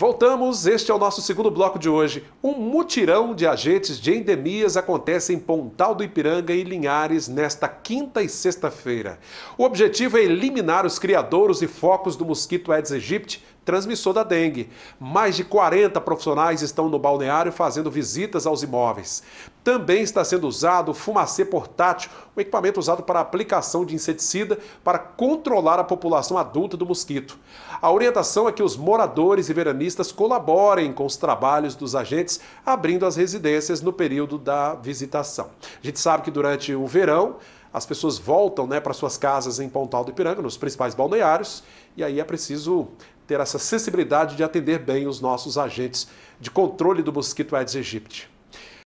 Voltamos, este é o nosso segundo bloco de hoje. Um mutirão de agentes de endemias acontece em Pontal do Ipiranga e Linhares nesta quinta e sexta-feira. O objetivo é eliminar os criadouros e focos do mosquito Aedes aegypti, transmissor da dengue. Mais de 40 profissionais estão no balneário fazendo visitas aos imóveis. Também está sendo usado o fumacê portátil, um equipamento usado para aplicação de inseticida para controlar a população adulta do mosquito. A orientação é que os moradores e veranistas colaborem com os trabalhos dos agentes, abrindo as residências no período da visitação. A gente sabe que durante o verão as pessoas voltam né, para suas casas em Pontal do Ipiranga, nos principais balneários, e aí é preciso ter essa sensibilidade de atender bem os nossos agentes de controle do mosquito Aedes aegypti.